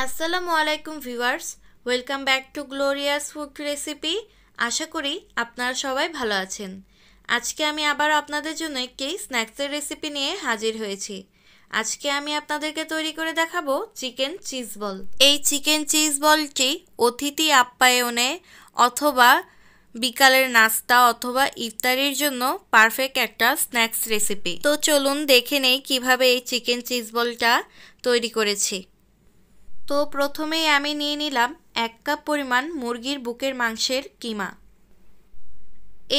আসসালামু আলাইকুম viewers welcome back to glorious food recipe আশা করি আপনারা সবাই ভালো আছেন আজকে আমি আবার আপনাদের জন্য একটি স্ন্যাক্সের রেসিপি নিয়ে হাজির হয়েছি আজকে আমি আপনাদেরকে তৈরি করে দেখাবো চিকেন চিজ বল এই চিকেন চিজ বলটি অতিথি আপ্যায়নে অথবা বিকালের নাস্তা অথবা ইফতারির জন্য পারফেক্ট একটা স্ন্যাক্স রেসিপি তো চলুন দেখে নেই কিভাবে এই চিকেন চিজ বলটা তৈরি করেছি তো প্রথমেই আমি নিয়ে নিলাম এক কাপ পরিমাণ মুরগির বুকের মাংসের কিমা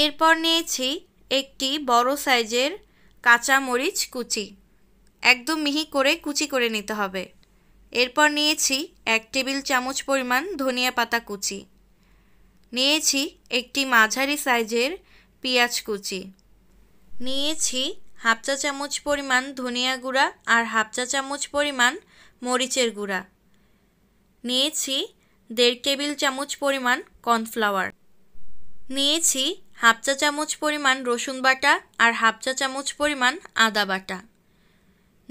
এরপর নিয়েছি একটি বড় সাইজের কাঁচা মরিচ কুচি একদম মিহি করে কুচি করে নিতে হবে এরপর নিয়েছি এক টেবিল চামচ পরিমাণ ধনিয়া পাতা কুচি নিয়েছি একটি মাঝারি সাইজের পেঁয়াজ কুচি নিয়েছি হাফ চা চামচ পরিমাণ ধনিয়া গুঁড়া আর হাফ চা চামচ পরিমাণ মরিচের গুঁড়া নিয়েছি দেড় টেবিল চামচ পরিমাণ কর্নফ্লাওয়ার নিয়েছি হাফ চা চামচ পরিমাণ রসুন বাটা আর হাফ চা চামচ পরিমাণ আদা বাটা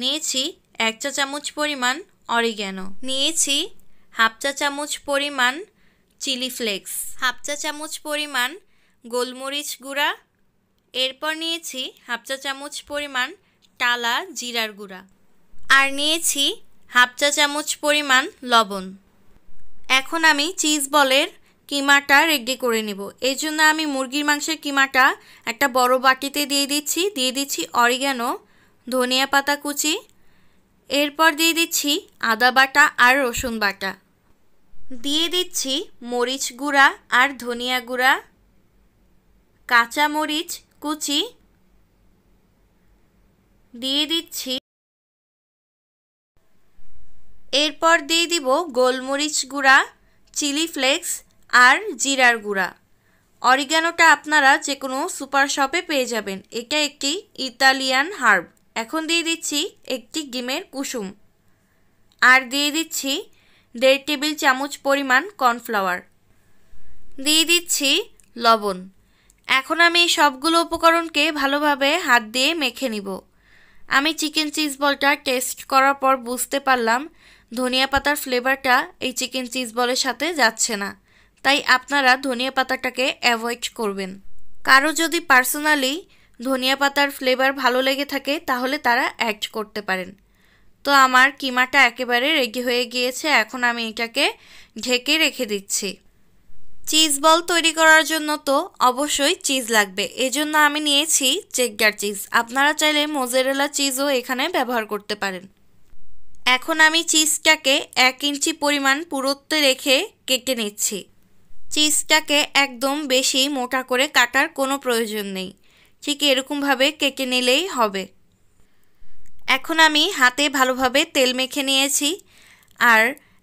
নিয়েছি এক চা চামচ পরিমাণ অরিগ্যানো নিয়েছি হাফ চা চামচ পরিমাণ চিলি ফ্লেক্স হাফ চা চামচ পরিমাণ গোলমরিচ গুঁড়া এরপর নিয়েছি হাফ চা চামচ পরিমাণ টালা জিরার গুঁড়া আর নিয়েছি হাফ চা চামচ পরিমাণ লবণ এখন আমি চিজ বলের কিমাটা রেগে করে নেব এই জন্য আমি মুরগির মাংসের কিমাটা একটা বড় বাটিতে দিয়ে দিচ্ছি দিয়ে দিচ্ছি অরিগানো ধনিয়া পাতা কুচি এরপর দিয়ে দিচ্ছি আদা বাটা আর রসুন বাটা দিয়ে দিচ্ছি মরিচ গুঁড়া আর ধনিয়া গুঁড়া কাঁচা মরিচ কুচি দিয়ে দিচ্ছি এরপর দিয়ে দিব গোলমরিচ গুঁড়া চিলি ফ্লেক্স আর জিরার গুঁড়া অরিগানোটা আপনারা যে কোনো সুপার শপে পেয়ে যাবেন এটা একটি ইতালিয়ান হার্ব এখন দিয়ে দিচ্ছি একটি ডিমের কুসুম আর দিয়ে দিচ্ছি দেড় টেবিল চামচ পরিমাণ কর্নফ্লাওয়ার দিয়ে দিচ্ছি লবণ এখন আমি এই সবগুলো উপকরণকে ভালোভাবে হাত দিয়ে মেখে নিব আমি চিকেন চিজ বলটা টেস্ট করার পর বুঝতে পারলাম ধনিয়া পাতার ফ্লেভারটা এই চিকেন চিজ বলের সাথে যাচ্ছে না তাই আপনারা ধনিয়া পাতাটাকে অ্যাভয়েড করবেন কারো যদি পার্সোনালি ধনিয়া পাতার ফ্লেভার ভালো লেগে থাকে তাহলে তারা অ্যাড করতে পারেন তো আমার কিমাটা একেবারে রেগে হয়ে গিয়েছে এখন আমি এটাকে ঢেকে রেখে দিচ্ছি চিজ বল তৈরি করার জন্য তো অবশ্যই চিজ লাগবে এজন্য আমি নিয়েছি চেকগার চিজ আপনারা চাইলে মোজেরেলা চিজও এখানে ব্যবহার করতে পারেন এখন আমি চিজটাকে এক ইঞ্চি পরিমাণ পুরোত্বে রেখে কেটে নিচ্ছি চিজটাকে একদম বেশি মোটা করে কাটার কোনো প্রয়োজন নেই ঠিক এরকমভাবে কেটে নিলেই হবে এখন আমি হাতে ভালোভাবে তেল মেখে নিয়েছি আর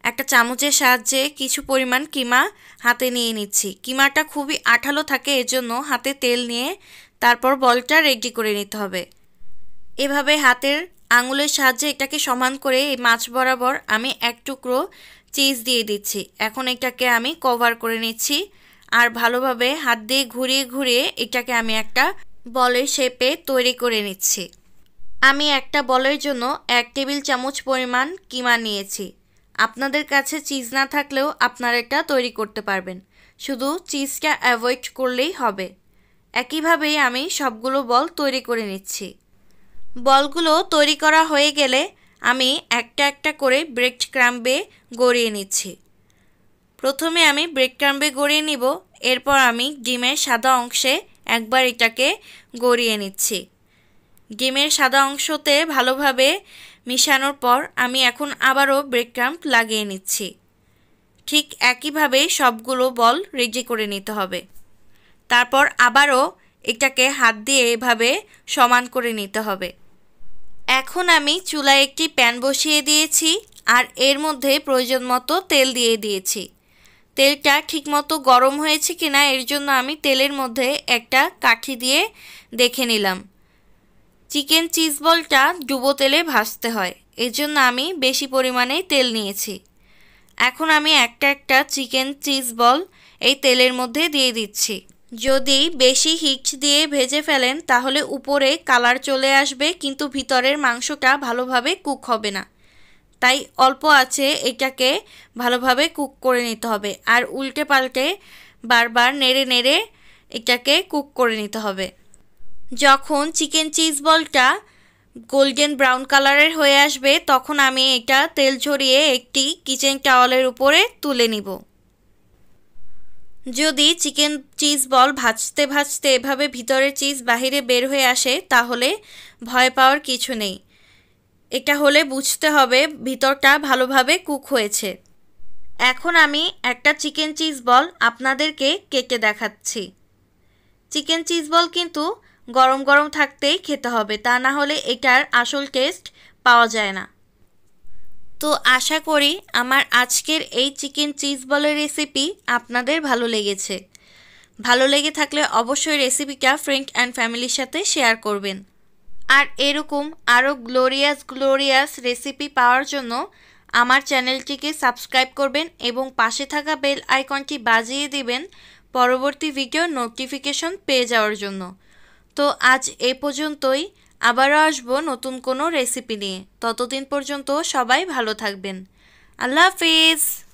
একটা চামচের সাহায্যে কিছু পরিমাণ কিমা হাতে নিয়ে নিচ্ছি কিমাটা খুবই আঠালো থাকে এজন্য হাতে তেল নিয়ে তারপর বলটা রেডি করে নিতে হবে এভাবে হাতের আঙুলের সাহায্যে এটাকে সমান করে এই মাছ বরাবর আমি এক টুকরো চিজ দিয়ে দিচ্ছি এখন এটাকে আমি কভার করে নিচ্ছি আর ভালোভাবে হাত দিয়ে ঘুরিয়ে ঘুরিয়ে এটাকে আমি একটা বলের শেপে তৈরি করে নিচ্ছি আমি একটা বলের জন্য এক টেবিল চামচ পরিমাণ কিমা নিয়েছি আপনাদের কাছে চিজ না থাকলেও আপনারা এটা তৈরি করতে পারবেন শুধু চিজটা অ্যাভয়েড করলেই হবে একইভাবেই আমি সবগুলো বল তৈরি করে নিচ্ছি বলগুলো তৈরি করা হয়ে গেলে আমি একটা একটা করে ব্রেড ক্রাম্বে গড়িয়ে নিচ্ছি প্রথমে আমি ব্রেক ক্রাম্বে গড়িয়ে নিব এরপর আমি ডিমের সাদা অংশে একবার এটাকে গড়িয়ে নিচ্ছি ডিমের সাদা অংশতে ভালোভাবে মিশানোর পর আমি এখন আবারও ব্রেক ক্রাম্প লাগিয়ে নিচ্ছি ঠিক একইভাবে সবগুলো বল রেডি করে নিতে হবে তারপর আবারও এটাকে হাত দিয়ে এভাবে সমান করে নিতে হবে এখন আমি চুলায় একটি প্যান বসিয়ে দিয়েছি আর এর মধ্যে প্রয়োজন মতো তেল দিয়ে দিয়েছি তেলটা ঠিকমতো গরম হয়েছে কি না এর জন্য আমি তেলের মধ্যে একটা কাঠি দিয়ে দেখে নিলাম চিকেন চিজ বলটা ডুবো তেলে ভাজতে হয় এর জন্য আমি বেশি পরিমাণে তেল নিয়েছি এখন আমি একটা একটা চিকেন চিজ বল এই তেলের মধ্যে দিয়ে দিচ্ছি যদি বেশি হিচ দিয়ে ভেজে ফেলেন তাহলে উপরে কালার চলে আসবে কিন্তু ভিতরের মাংসটা ভালোভাবে কুক হবে না তাই অল্প আছে এটাকে ভালোভাবে কুক করে নিতে হবে আর উল্টে পাল্টে বারবার নেড়ে নেড়ে এটাকে কুক করে নিতে হবে যখন চিকেন চিজ বলটা গোল্ডেন ব্রাউন কালারের হয়ে আসবে তখন আমি এটা তেল ঝরিয়ে একটি কিচেন টাওয়ালের উপরে তুলে নিব যদি চিকেন চিজ বল ভাজতে ভাজতে এভাবে ভিতরের চিজ বাহিরে বের হয়ে আসে তাহলে ভয় পাওয়ার কিছু নেই এটা হলে বুঝতে হবে ভিতরটা ভালোভাবে কুক হয়েছে এখন আমি একটা চিকেন চিজ বল আপনাদেরকে কেটে দেখাচ্ছি চিকেন চিজ বল কিন্তু গরম গরম থাকতেই খেতে হবে তা না হলে এটার আসল টেস্ট পাওয়া যায় না তো আশা করি আমার আজকের এই চিকেন চিজ বলের রেসিপি আপনাদের ভালো লেগেছে ভালো লেগে থাকলে অবশ্যই রেসিপিটা ফ্রেন্ড অ্যান্ড ফ্যামিলির সাথে শেয়ার করবেন আর এরকম আরও গ্লোরিয়াস গ্লোরিয়াস রেসিপি পাওয়ার জন্য আমার চ্যানেলটিকে সাবস্ক্রাইব করবেন এবং পাশে থাকা বেল আইকনটি বাজিয়ে দিবেন পরবর্তী ভিডিও নোটিফিকেশন পেয়ে যাওয়ার জন্য তো আজ এ পর্যন্তই আবারও আসবো নতুন কোনো রেসিপি নিয়ে ততদিন পর্যন্ত সবাই ভালো থাকবেন আল্লাহ হাফিজ